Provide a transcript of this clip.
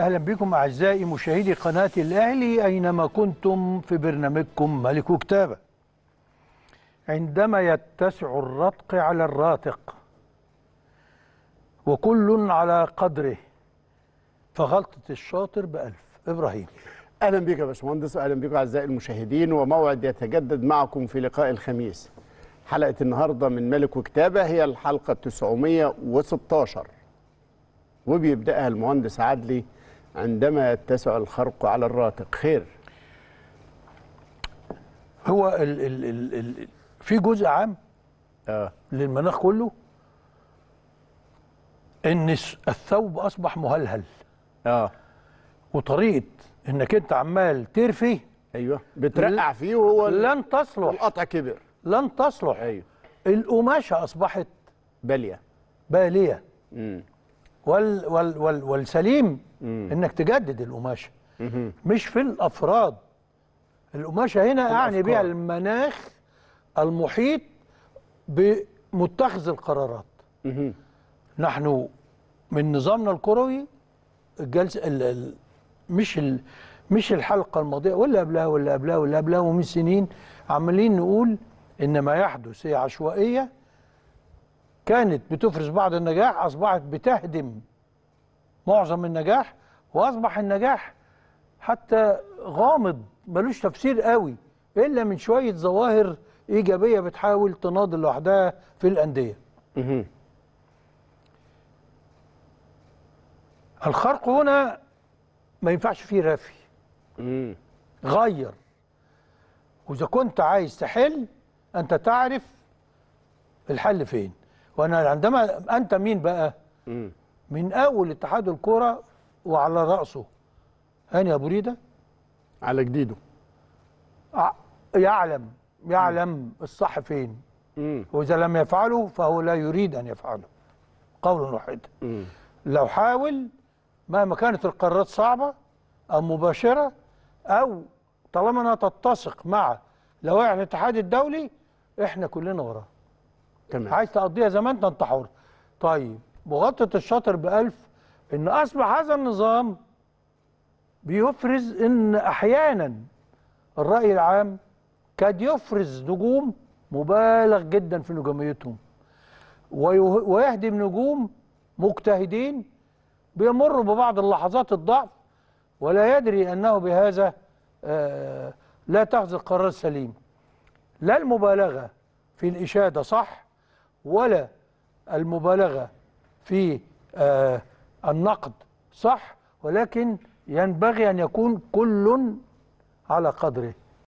اهلا بكم اعزائي مشاهدي قناه الاهلي اينما كنتم في برنامجكم ملك كتابه. عندما يتسع الرتق على الراتق وكل على قدره فغلطه الشاطر بألف ابراهيم اهلا بك يا باشمهندس واهلا بكم اعزائي المشاهدين وموعد يتجدد معكم في لقاء الخميس. حلقه النهارده من ملك وكتابه هي الحلقه 916 وبيبداها المهندس عدلي عندما يتسع الخرق على الراتق خير هو ال ال ال ال في جزء عام آه. للمناخ كله ان الثوب اصبح مهلهل اه وطريقه انك انت عمال ترفي ايوه بترقع فيه وهو لن تصلح القطع كبر لن تصلح ايوه القماشه اصبحت باليه باليه امم وال وال وال والسليم انك تجدد القماشه مش في الافراد القماشه هنا اعني بها المناخ المحيط بمتخذ القرارات نحن من نظامنا الكروي الجلسه الـ الـ مش الـ مش الحلقه الماضيه ولا قبلها ولا قبلها ولا قبلها ومن سنين عمالين نقول ان ما يحدث هي عشوائيه كانت بتفرز بعض النجاح اصبحت بتهدم معظم النجاح واصبح النجاح حتى غامض ملوش تفسير قوي الا من شويه ظواهر ايجابيه بتحاول تناضل لوحدها في الانديه الخرق هنا ما ينفعش فيه رفي غير واذا كنت عايز تحل انت تعرف الحل فين وانا عندما انت مين بقى من اول اتحاد الكره وعلى رأسه هاني أبو ريدة على جديده يعلم يعلم الصح فين وإذا لم يفعله فهو لا يريد أن يفعله قول واحد لو حاول مهما كانت القرارات صعبة أو مباشرة أو طالما أنها تتسق مع لوائح الاتحاد الدولي إحنا كلنا وراه تمام عايز تقضيها زمان انت حر طيب مغطيه الشاطر ب 1000 ان اصبح هذا النظام بيفرز ان احيانا الراي العام كاد يفرز نجوم مبالغ جدا في نجوميتهم ويهدم نجوم مجتهدين بيمروا ببعض اللحظات الضعف ولا يدري انه بهذا آه، لا تاخذ القرار السليم لا المبالغه في الاشاده صح ولا المبالغه في آه النقد صح ولكن ينبغي أن يكون كل على قدره